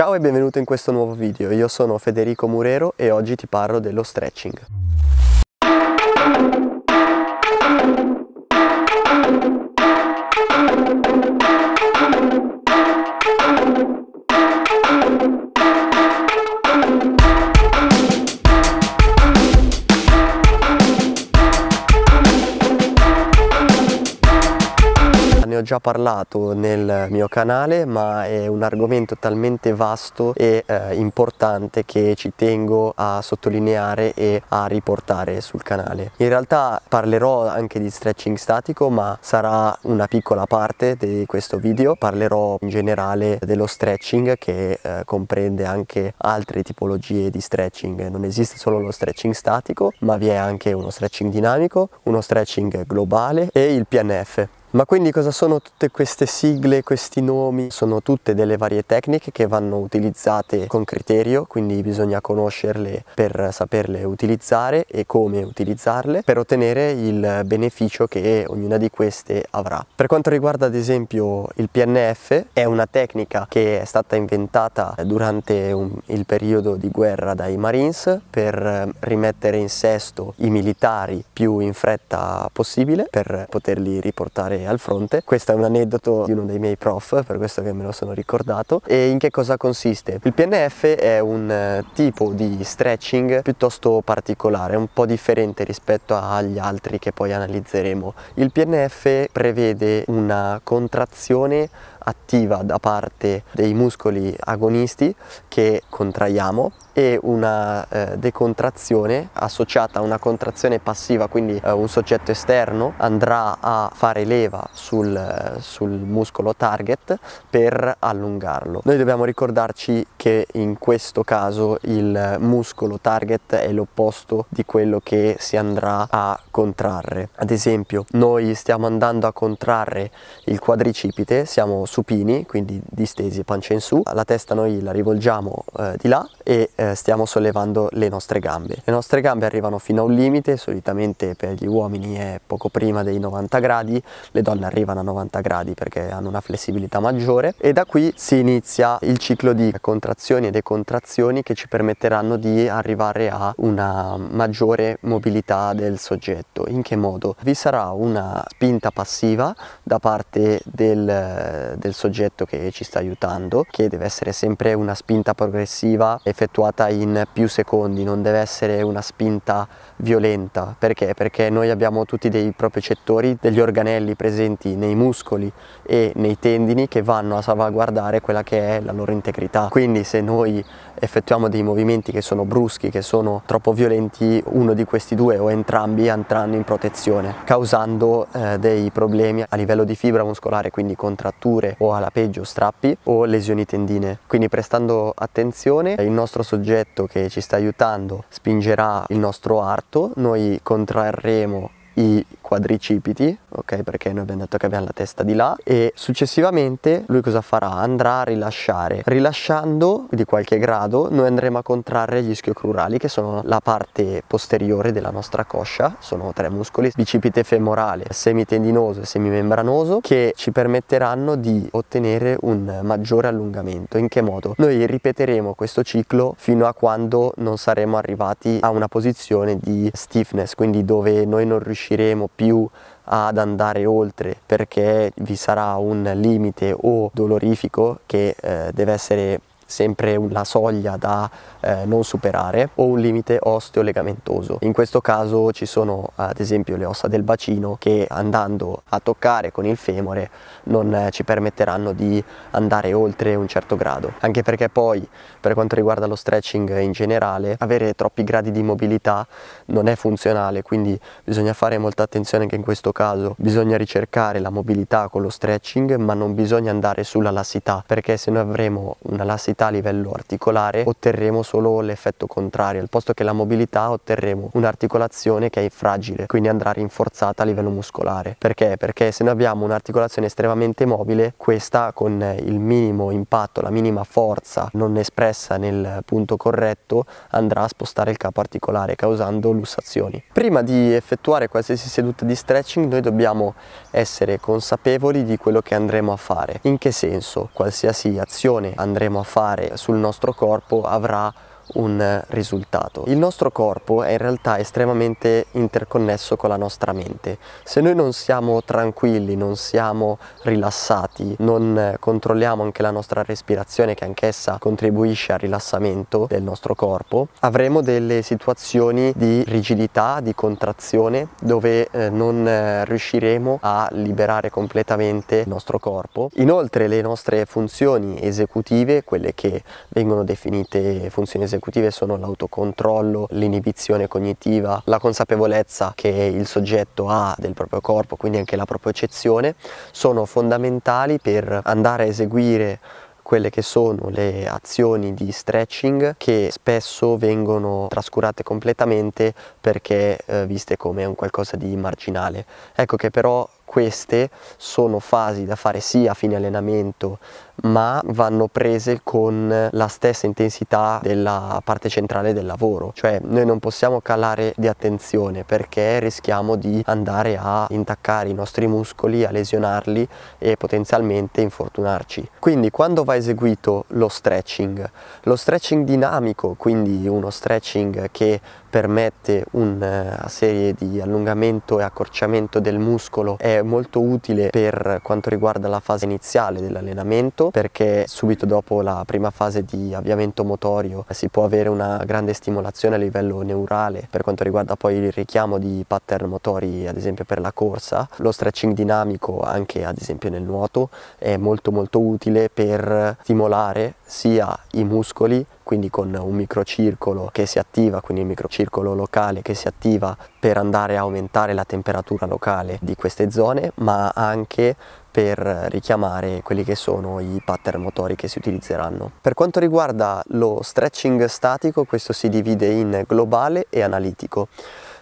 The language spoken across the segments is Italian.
Ciao e benvenuto in questo nuovo video, io sono Federico Murero e oggi ti parlo dello stretching. ho già parlato nel mio canale ma è un argomento talmente vasto e eh, importante che ci tengo a sottolineare e a riportare sul canale. In realtà parlerò anche di stretching statico ma sarà una piccola parte di questo video, parlerò in generale dello stretching che eh, comprende anche altre tipologie di stretching, non esiste solo lo stretching statico ma vi è anche uno stretching dinamico, uno stretching globale e il PNF. Ma quindi cosa sono tutte queste sigle, questi nomi? Sono tutte delle varie tecniche che vanno utilizzate con criterio, quindi bisogna conoscerle per saperle utilizzare e come utilizzarle per ottenere il beneficio che ognuna di queste avrà. Per quanto riguarda ad esempio il PNF, è una tecnica che è stata inventata durante un, il periodo di guerra dai Marines per ehm, rimettere in sesto i militari più in fretta possibile per poterli riportare al fronte. Questo è un aneddoto di uno dei miei prof, per questo che me lo sono ricordato. E in che cosa consiste? Il PNF è un eh, tipo di stretching piuttosto particolare, un po' differente rispetto agli altri che poi analizzeremo. Il PNF prevede una contrazione attiva da parte dei muscoli agonisti che contraiamo e una eh, decontrazione associata a una contrazione passiva, quindi eh, un soggetto esterno andrà a fare leva sul, eh, sul muscolo target per allungarlo. Noi dobbiamo ricordarci che in questo caso il muscolo target è l'opposto di quello che si andrà a contrarre. Ad esempio, noi stiamo andando a contrarre il quadricipite, siamo su supini, quindi distesi pancia in su, la testa noi la rivolgiamo eh, di là e eh, stiamo sollevando le nostre gambe. Le nostre gambe arrivano fino a un limite, solitamente per gli uomini è poco prima dei 90 gradi, le donne arrivano a 90 gradi perché hanno una flessibilità maggiore e da qui si inizia il ciclo di contrazioni e decontrazioni che ci permetteranno di arrivare a una maggiore mobilità del soggetto. In che modo? Vi sarà una spinta passiva da parte del, del del soggetto che ci sta aiutando, che deve essere sempre una spinta progressiva effettuata in più secondi, non deve essere una spinta violenta. Perché? Perché noi abbiamo tutti dei propri cettori, degli organelli presenti nei muscoli e nei tendini che vanno a salvaguardare quella che è la loro integrità. Quindi se noi effettuiamo dei movimenti che sono bruschi, che sono troppo violenti, uno di questi due o entrambi andranno in protezione, causando eh, dei problemi a livello di fibra muscolare, quindi contratture o alla peggio strappi o lesioni tendine. Quindi prestando attenzione il nostro soggetto che ci sta aiutando spingerà il nostro arto, noi contrarremo i quadricipiti, ok? Perché noi abbiamo detto che abbiamo la testa di là e successivamente lui cosa farà? Andrà a rilasciare. Rilasciando di qualche grado noi andremo a contrarre gli ischiocrurali che sono la parte posteriore della nostra coscia, sono tre muscoli, bicipite femorale, semitendinoso e semimembranoso che ci permetteranno di ottenere un maggiore allungamento. In che modo? Noi ripeteremo questo ciclo fino a quando non saremo arrivati a una posizione di stiffness, quindi dove noi non riusciremo più più ad andare oltre perché vi sarà un limite o dolorifico che eh, deve essere sempre la soglia da eh, non superare o un limite osteo-legamentoso. In questo caso ci sono ad esempio le ossa del bacino che andando a toccare con il femore non eh, ci permetteranno di andare oltre un certo grado, anche perché poi per quanto riguarda lo stretching in generale avere troppi gradi di mobilità non è funzionale, quindi bisogna fare molta attenzione anche in questo caso, bisogna ricercare la mobilità con lo stretching ma non bisogna andare sulla lassità perché se noi avremo una lassità mobilità a livello articolare otterremo solo l'effetto contrario, al posto che la mobilità otterremo un'articolazione che è fragile, quindi andrà rinforzata a livello muscolare. Perché? Perché se noi abbiamo un'articolazione estremamente mobile, questa con il minimo impatto, la minima forza non espressa nel punto corretto andrà a spostare il capo articolare causando lussazioni. Prima di effettuare qualsiasi seduta di stretching noi dobbiamo essere consapevoli di quello che andremo a fare. In che senso? Qualsiasi azione andremo a fare fare sul nostro corpo avrà un risultato. Il nostro corpo è in realtà estremamente interconnesso con la nostra mente. Se noi non siamo tranquilli, non siamo rilassati, non controlliamo anche la nostra respirazione che anch'essa contribuisce al rilassamento del nostro corpo, avremo delle situazioni di rigidità, di contrazione dove eh, non eh, riusciremo a liberare completamente il nostro corpo. Inoltre le nostre funzioni esecutive, quelle che vengono definite funzioni esecutive, esecutive sono l'autocontrollo, l'inibizione cognitiva, la consapevolezza che il soggetto ha del proprio corpo, quindi anche la propria eccezione, sono fondamentali per andare a eseguire quelle che sono le azioni di stretching che spesso vengono trascurate completamente perché eh, viste come un qualcosa di marginale. Ecco che però queste sono fasi da fare sì a fine allenamento, ma vanno prese con la stessa intensità della parte centrale del lavoro, cioè noi non possiamo calare di attenzione perché rischiamo di andare a intaccare i nostri muscoli, a lesionarli e potenzialmente infortunarci. Quindi quando va eseguito lo stretching, lo stretching dinamico, quindi uno stretching che permette una eh, serie di allungamento e accorciamento del muscolo è molto utile per quanto riguarda la fase iniziale dell'allenamento perché subito dopo la prima fase di avviamento motorio si può avere una grande stimolazione a livello neurale per quanto riguarda poi il richiamo di pattern motori ad esempio per la corsa lo stretching dinamico anche ad esempio nel nuoto è molto molto utile per stimolare sia i muscoli quindi con un microcircolo che si attiva, quindi il microcircolo locale che si attiva per andare a aumentare la temperatura locale di queste zone, ma anche per richiamare quelli che sono i pattern motori che si utilizzeranno. Per quanto riguarda lo stretching statico, questo si divide in globale e analitico.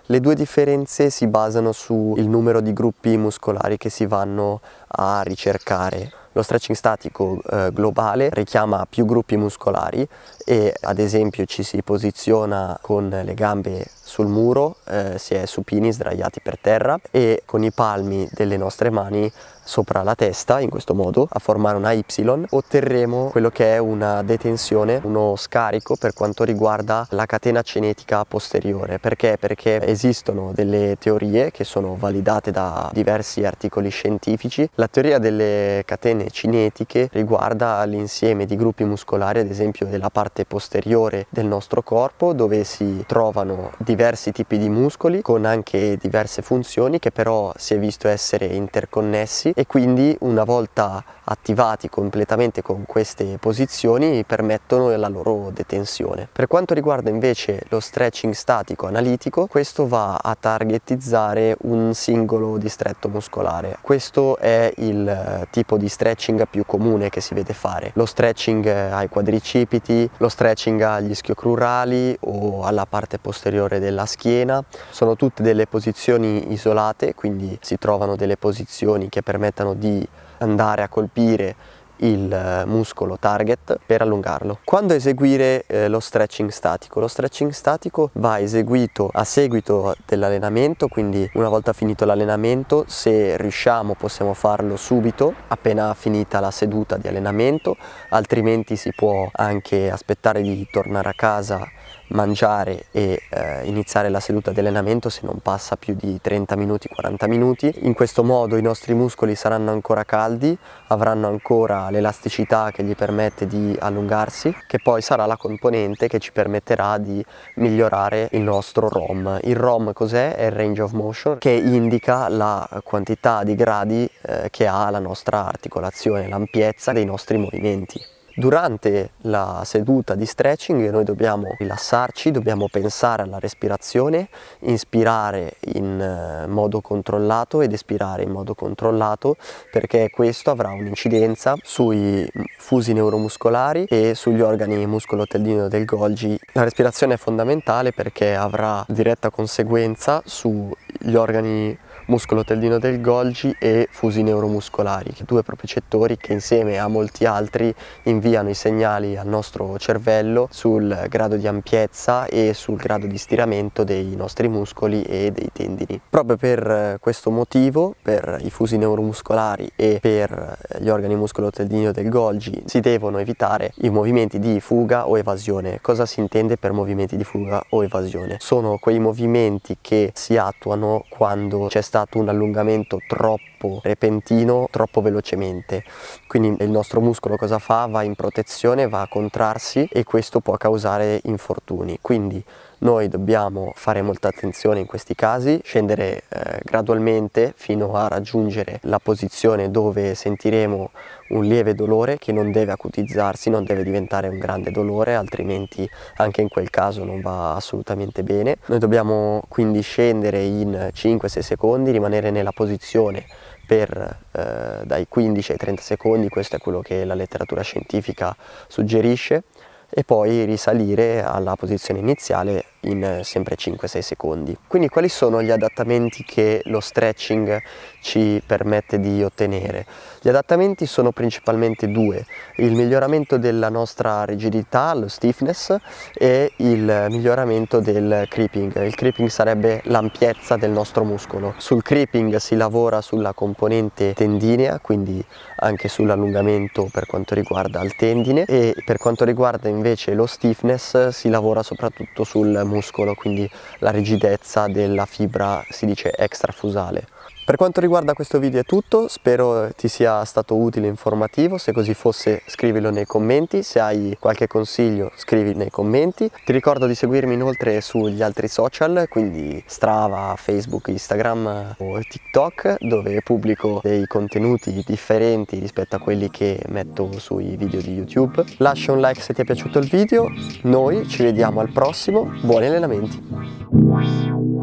Le due differenze si basano sul numero di gruppi muscolari che si vanno a ricercare. Lo stretching statico eh, globale richiama più gruppi muscolari e ad esempio ci si posiziona con le gambe sul muro, eh, si è supini sdraiati per terra e con i palmi delle nostre mani sopra la testa in questo modo a formare una Y otterremo quello che è una detensione uno scarico per quanto riguarda la catena cinetica posteriore perché perché esistono delle teorie che sono validate da diversi articoli scientifici la teoria delle catene cinetiche riguarda l'insieme di gruppi muscolari ad esempio della parte posteriore del nostro corpo dove si trovano diversi tipi di muscoli con anche diverse funzioni che però si è visto essere interconnessi e quindi una volta attivati completamente con queste posizioni permettono la loro detensione. Per quanto riguarda invece lo stretching statico analitico, questo va a targetizzare un singolo distretto muscolare. Questo è il eh, tipo di stretching più comune che si vede fare. Lo stretching eh, ai quadricipiti, lo stretching agli ischiocrurali o alla parte posteriore della schiena. Sono tutte delle posizioni isolate, quindi si trovano delle posizioni che permettono permettano di andare a colpire il eh, muscolo target per allungarlo. Quando eseguire eh, lo stretching statico? Lo stretching statico va eseguito a seguito dell'allenamento, quindi una volta finito l'allenamento, se riusciamo possiamo farlo subito, appena finita la seduta di allenamento, altrimenti si può anche aspettare di tornare a casa mangiare e eh, iniziare la seduta di allenamento se non passa più di 30 minuti 40 minuti in questo modo i nostri muscoli saranno ancora caldi avranno ancora l'elasticità che gli permette di allungarsi che poi sarà la componente che ci permetterà di migliorare il nostro ROM il ROM cos'è? è il range of motion che indica la quantità di gradi eh, che ha la nostra articolazione l'ampiezza dei nostri movimenti Durante la seduta di stretching noi dobbiamo rilassarci, dobbiamo pensare alla respirazione, inspirare in eh, modo controllato ed espirare in modo controllato perché questo avrà un'incidenza sui mm, fusi neuromuscolari e sugli organi muscolo-tendineo del Golgi. La respirazione è fondamentale perché avrà diretta conseguenza sugli organi muscolo tendino del Golgi e fusi neuromuscolari, due proprecettori che insieme a molti altri inviano i segnali al nostro cervello sul grado di ampiezza e sul grado di stiramento dei nostri muscoli e dei tendini. Proprio per eh, questo motivo, per i fusi neuromuscolari e per eh, gli organi muscolo tendino del Golgi, si devono evitare i movimenti di fuga o evasione. Cosa si intende per movimenti di fuga o evasione? Sono quei movimenti che si attuano quando c'è stato stato un allungamento troppo repentino, troppo velocemente. Quindi il nostro muscolo cosa fa? Va in protezione, va a contrarsi e questo può causare infortuni. Quindi noi dobbiamo fare molta attenzione in questi casi, scendere eh, gradualmente fino a raggiungere la posizione dove sentiremo un lieve dolore che non deve acutizzarsi, non deve diventare un grande dolore, altrimenti anche in quel caso non va assolutamente bene. Noi dobbiamo quindi scendere in 5-6 secondi, rimanere nella posizione per eh, dai 15 ai 30 secondi, questo è quello che la letteratura scientifica suggerisce, e poi risalire alla posizione iniziale in eh, sempre 5-6 secondi. Quindi quali sono gli adattamenti che lo stretching ci permette di ottenere? Gli adattamenti sono principalmente due, il miglioramento della nostra rigidità, lo stiffness e il miglioramento del creeping. Il creeping sarebbe l'ampiezza del nostro muscolo. Sul creeping si lavora sulla componente tendinea, quindi anche sull'allungamento per quanto riguarda il tendine e per quanto riguarda invece lo stiffness si lavora soprattutto sul muscolo muscolo, quindi la rigidezza della fibra si dice extrafusale. Per quanto riguarda questo video è tutto, spero ti sia stato utile e informativo, se così fosse scrivilo nei commenti, se hai qualche consiglio scrivi nei commenti. Ti ricordo di seguirmi inoltre sugli altri social, quindi Strava, Facebook, Instagram o TikTok, dove pubblico dei contenuti differenti rispetto a quelli che metto sui video di YouTube. Lascia un like se ti è piaciuto il video, noi ci vediamo al prossimo, buoni allenamenti!